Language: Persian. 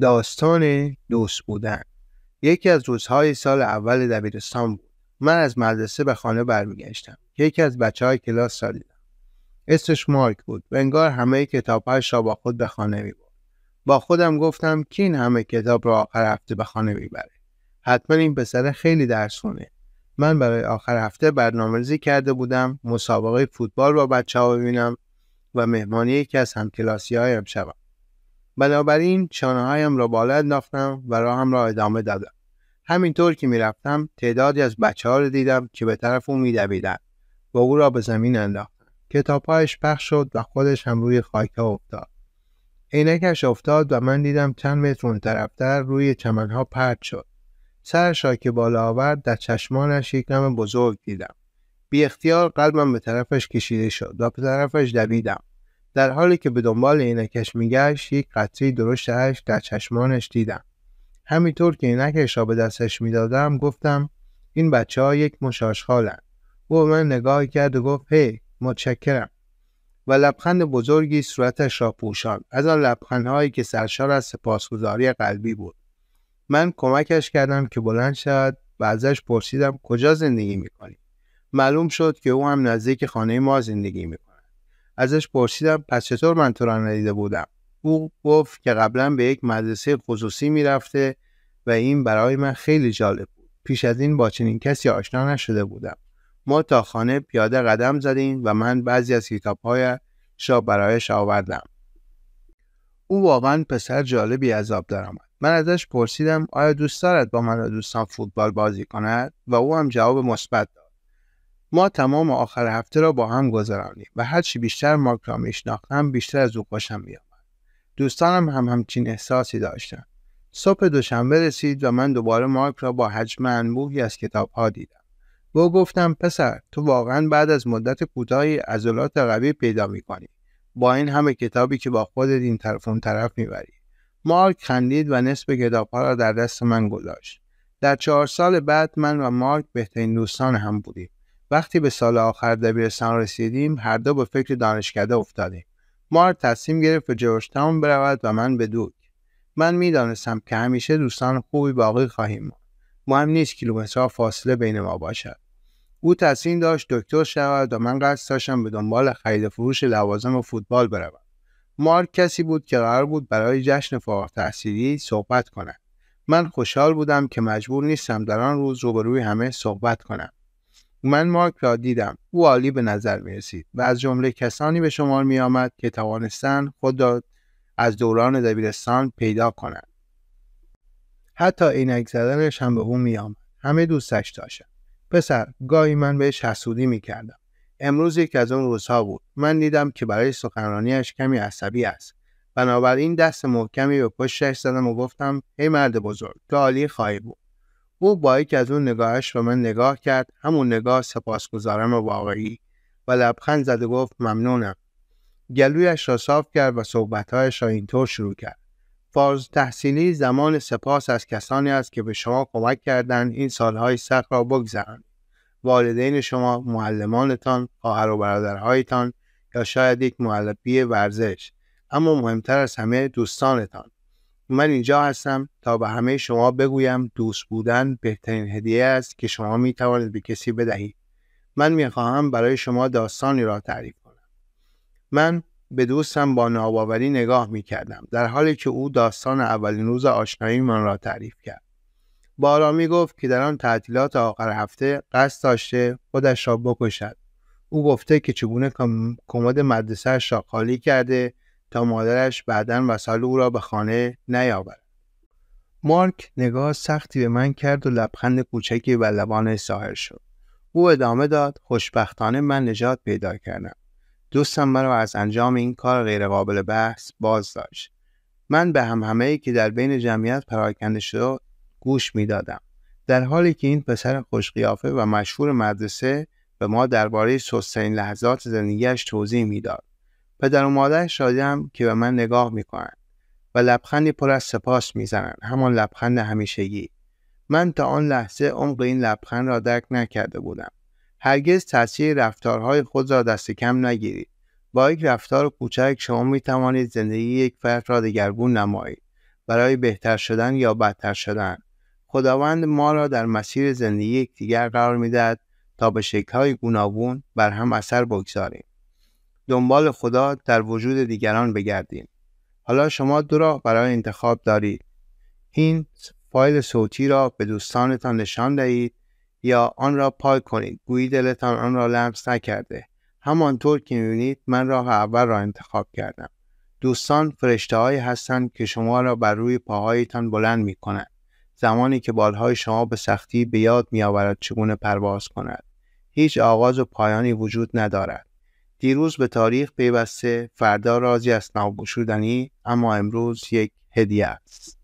داستان دوست بودن یکی از روزهای سال اول دبیرستان بود من از مدرسه به خانه برمیگشتم یکی از بچه های کلاس را دیدم اسمش مارک بود و انگار همه کتاب را با خود به خانه می بود. با خودم گفتم که این همه کتاب را آخر هفته به خانه میبره حتما این پسر خیلی درس خونه من برای آخر هفته برنامه‌ریزی کرده بودم مسابقه فوتبال با بچه ها ببینم و مهمانی یکی از کلاسی های بنابراین هایم را بالا انداختم و راهم را ادامه دادم همینطور که میرفتم تعدادی از بچه ها را دیدم که به طرف او میدویدند و او را به زمین کتاب کتابهایش پخش شد و خودش هم روی خاکها افتاد عینکش افتاد و من دیدم چند متر اون طرفتر روی ها پرد شد سرش را که بالا آورد در چشمانش یک نم بزرگ دیدم بی اختیار قلبم به طرفش کشیده شد و به طرفش دویدم در حالی که به دنبال عینکش میگشت یک قطری درشت اشک در چشمانش دیدم همینطور که عینکش را به دستش میدادم گفتم این بچه ها یک مشاشخالند او به من نگاه کرد و گفت هی متشکرم و لبخند بزرگی صورتش را پوشاند از آن لبخندهایی که سرشار از سپاسگزاری قلبی بود من کمکش کردم که بلند شود و ازش پرسیدم کجا زندگی میکنی معلوم شد که او هم نزدیک خانه ما زندگی میکنه ازش پرسیدم پس چطور من تو را ندیده بودم او گفت که قبلا به یک مدرسه خصوصی میرفته و این برای من خیلی جالب بود پیش از این با چنین کسی آشنا نشده بودم ما تا خانه پیاده قدم زدیم و من بعضی از کتابهایش را برایش آوردم او واقعا پسر جالبی عذاب درآمد من ازش پرسیدم آیا دوست دارد با من و دوستان فوتبال بازی کند و او هم جواب مثبت داد ما تمام آخر هفته را با هم گذراندیم و هرچی بیشتر مارک را میشناختم بیشتر از او خوشم میآمد دوستانم هم همچین احساسی داشتند صبح دوشنبه رسید و من دوباره مارک را با حجم انبوهی از ها دیدم و گفتم پسر تو واقعا بعد از مدت کوتاهی عضلات قوی پیدا میکنی با این همه کتابی که با خودت این طرف اون طرف میبری مارک خندید و نصف ها را در دست من گذاشت در چهار سال بعد من و مارک بهترین دوستان هم بودیم وقتی به سال آخر دبیرستان رسیدیم هر دو به فکر دانشکده افتادیم مار تصمیم گرفت به جورجتاون برود و من به دوک من میدانستم که همیشه دوستان خوبی باقی خواهیم ماند مهم نیست کیلومترها فاصله بین ما باشد او تصمیم داشت دکتر شود و من قصد داشتم به دنبال خرید فروش لوازم فوتبال بروم مارک کسی بود که قرار بود برای جشن فارغ تحصیلی صحبت کند من خوشحال بودم که مجبور نیستم در آن روز روبروی همه صحبت کنم من مارک را دیدم او عالی به نظر می و از جمله کسانی به شمار می که توانستن خود را از دوران دبیرستان پیدا کنند حتی عینک زدنش هم به او می همه دوستش داشت. پسر گاهی من بهش حسودی می کردم امروز یکی از اون روزها بود من دیدم که برای سخنرانیش کمی عصبی است بنابراین دست محکمی به پشتش زدم و گفتم ای مرد بزرگ تو عالی خواهی بود او با یک از اون نگاهش به من نگاه کرد همون نگاه سپاسگزارم واقعی و لبخند زد و گفت ممنونم گلویش را صاف کرد و صحبتهایش را اینطور شروع کرد فارز تحصیلی زمان سپاس از کسانی است که به شما کمک کردند این سالهای سخت را بگذرند. والدین شما معلمانتان خواهر و برادرهایتان یا شاید یک معلبی ورزش اما مهمتر از همه دوستانتان من اینجا هستم تا به همه شما بگویم دوست بودن بهترین هدیه است که شما می توانید به کسی بدهید. من می خواهم برای شما داستانی را تعریف کنم. من به دوستم با ناباوری نگاه می کردم در حالی که او داستان اولین روز آشنایی من را تعریف کرد. با آرامی گفت که در آن تعطیلات آخر هفته قصد داشته خودش را بکشد. او گفته که چگونه کمد مدرسه را خالی کرده تا مادرش بعدا وسایل او را به خانه نیاورد مارک نگاه سختی به من کرد و لبخند کوچکی و لبان ساحر شد او ادامه داد خوشبختانه من نجات پیدا کردم دوستم مرا از انجام این کار غیرقابل بحث باز داشت من به هم همه که در بین جمعیت پراکنده شد گوش دادم. در حالی که این پسر خوشقیافه و مشهور مدرسه به ما درباره سستین لحظات زندگیش توضیح میداد پدر و مادر شادیم که به من نگاه میکنند و لبخندی پر از سپاس میزنند همان لبخند همیشگی من تا آن لحظه عمق این لبخند را درک نکرده بودم هرگز تاثیر رفتارهای خود را دست کم نگیرید با یک رفتار کوچک شما می توانید زندگی یک فرد را دگرگون نمایید برای بهتر شدن یا بدتر شدن خداوند ما را در مسیر زندگی یکدیگر قرار میدهد تا به شکلهای گوناگون بر هم اثر بگذاریم دنبال خدا در وجود دیگران بگردیم حالا شما دو راه برای انتخاب دارید این فایل صوتی را به دوستانتان نشان دهید یا آن را پای کنید گویی دلتان آن را لمس نکرده همانطور که میبینید من راه اول را انتخاب کردم دوستان فرشتههایی هستند که شما را بر روی پاهایتان بلند می کنند زمانی که بالهای شما به سختی به یاد می چگونه پرواز کند هیچ آغاز و پایانی وجود ندارد دیروز به تاریخ پیوسته فردا رازی است ناگشودنی اما امروز یک هدیه است